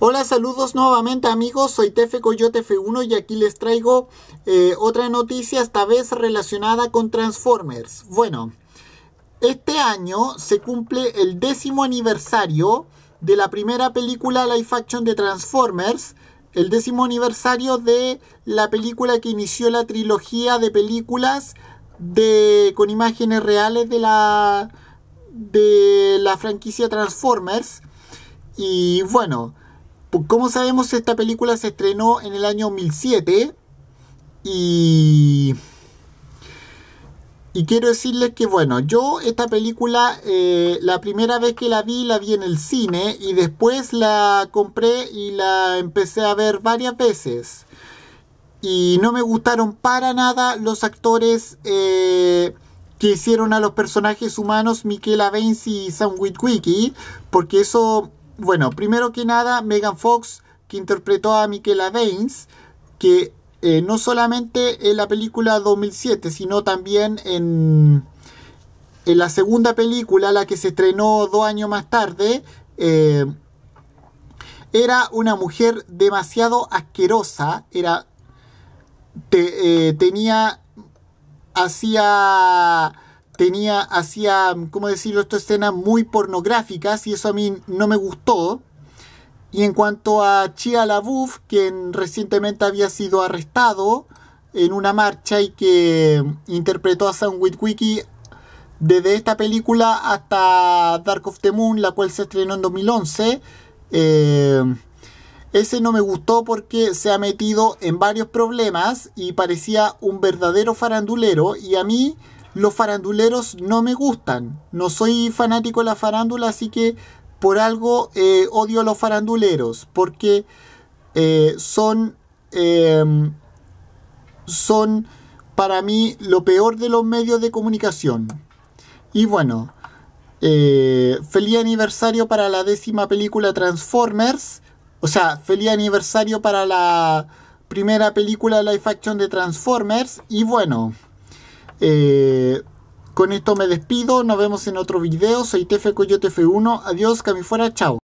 Hola, saludos nuevamente amigos, soy Tefe Coyote F1 y aquí les traigo eh, otra noticia, esta vez relacionada con Transformers. Bueno, este año se cumple el décimo aniversario de la primera película live action de Transformers, el décimo aniversario de la película que inició la trilogía de películas de, con imágenes reales de la, de la franquicia Transformers. Y bueno, como sabemos, esta película se estrenó en el año 2007 y... Y quiero decirles que, bueno, yo esta película, eh, la primera vez que la vi, la vi en el cine y después la compré y la empecé a ver varias veces. Y no me gustaron para nada los actores eh, que hicieron a los personajes humanos Miquela Benz y Sam Witwicky, porque eso bueno, primero que nada, Megan Fox, que interpretó a Michaela Baines, que eh, no solamente en la película 2007, sino también en, en, la segunda película, la que se estrenó dos años más tarde, eh, era una mujer demasiado asquerosa, era, eh, tenía, hacía tenía, hacía, ¿cómo decirlo esto? Escenas muy pornográficas y eso a mí no me gustó. Y en cuanto a Chia LaBeouf, quien recientemente había sido arrestado en una marcha y que interpretó a Sam Witwicky desde esta película hasta Dark of the Moon, la cual se estrenó en 2011, eh, ese no me gustó porque se ha metido en varios problemas y parecía un verdadero farandulero y a mí los faranduleros no me gustan. No soy fanático de la farándula, así que por algo eh, odio a los faranduleros, porque eh, son, em, son para mí lo peor de los medios de comunicación. Y bueno, eh, feliz aniversario para la décima película Transformers. O sea, feliz aniversario para la primera película live action de Transformers. Y bueno. Eh, con esto me despido, nos vemos en otro video. Soy Tefe Coyote F1. Adiós, cami fuera, chao.